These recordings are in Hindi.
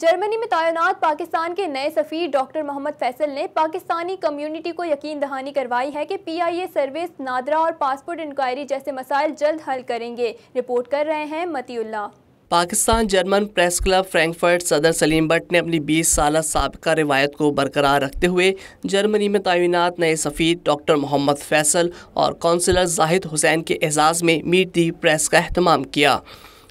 जर्मनी में तैनात पाकिस्तान के नए सफ़ीर डॉक्टर मोहम्मद फैसल ने पाकिस्तानी कम्युनिटी को यकीन दहानी करवाई है कि पीआईए सर्विस नादरा और पासपोर्ट इंक्वायरी जैसे मसाइल जल्द हल करेंगे रिपोर्ट कर रहे हैं Matiullah Pakistan German press club Frankfurt सदर सलीम भट्ट ने अपनी 20 साल सबका रिवायत को बरकरार रखते हुए जर्मनी में तैनात नए सफ़ीर डॉक्टर मोहम्मद फैसल और कौंसलर जाहिद हुसैन के एजाज़ में मीट दी प्रेस का अहतमाम किया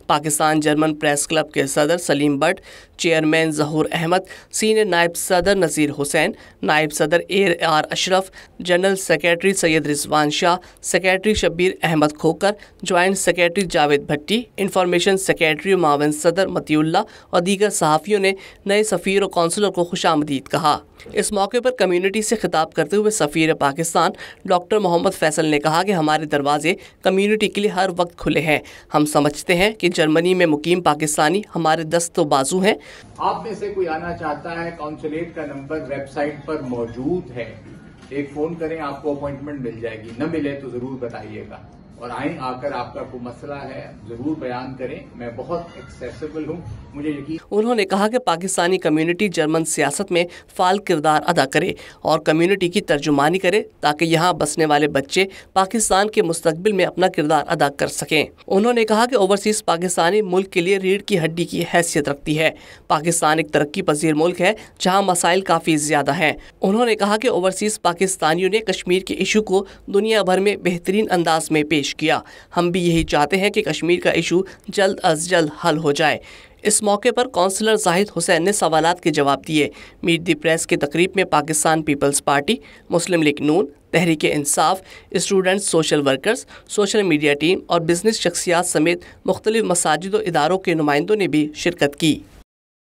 पाकिस्तान जर्मन प्रेस क्लब के सदर सलीम बट चेयरमैन जहूर अहमद सीनियर नायब सदर नज़ीर हुसैन नायब सदर A R Ashraf general secretary Syed Rizwan Shah secretary Shabbir Ahmed Khokhar joint secretary Javed Bhatti information secretary मावन सदर मतियुल्ला और दीगर सहाफ़ियों ने नए सफ़ीर और कौंसलर को खुश आमदीद कहा इस मौके पर कम्यूनिटी से खिताब करते हुए सफ़ीर पाकिस्तान डॉक्टर मोहम्मद फैसल ने कहा कि हमारे दरवाजे कम्यूनिटी के लिए हर वक्त खुले हैं हम समझते हैं कि जर्मनी में मुकीम पाकिस्तानी हमारे दस्तो बाजू हैं आप में से कोई आना चाहता है कॉन्सुलेट का नंबर वेबसाइट पर मौजूद है एक फोन करें आपको अपॉइंटमेंट मिल जाएगी न मिले तो जरूर बताइएगा और आए आकर आपका कोई मसला है जरूर बयान करें मैं बहुत एक्सेसिबल हूँ मुझे यकीन उन्होंने कहा कि पाकिस्तानी कम्युनिटी जर्मन सियासत में फाल किरदार अदा करे और कम्युनिटी की तर्जुमानी करे ताकि यहाँ बसने वाले बच्चे पाकिस्तान के मुस्तबिल में अपना किरदार अदा कर सकें उन्होंने कहा कि ओवरसीज पाकिस्तानी मुल्क के लिए रीढ़ की हड्डी की हैसियत रखती है पाकिस्तान एक तरक्की पजीर मुल्क है जहाँ मसाइल काफ़ी ज़्यादा है उन्होंने कहा कि ओवरसीज़ पाकिस्तानियों ने कश्मीर के इशू को दुनिया भर में बेहतरीन अंदाज में पेश पेश किया हम भी यही चाहते हैं कि कश्मीर का इशू जल्द अज जल्द हल हो जाए इस मौके पर कौंसलर जाहिद हुसैन ने सवाल के जवाब दिए मीट दी प्रेस की तकरीब में Pakistan Peoples Party Muslim League Noon Tehreek Insaf students social workers social media team और बिजनेस शख्सियात समेत मुख्तलिफ मसाजिद इदारों के नुमाइंदों ने भी शिरकत की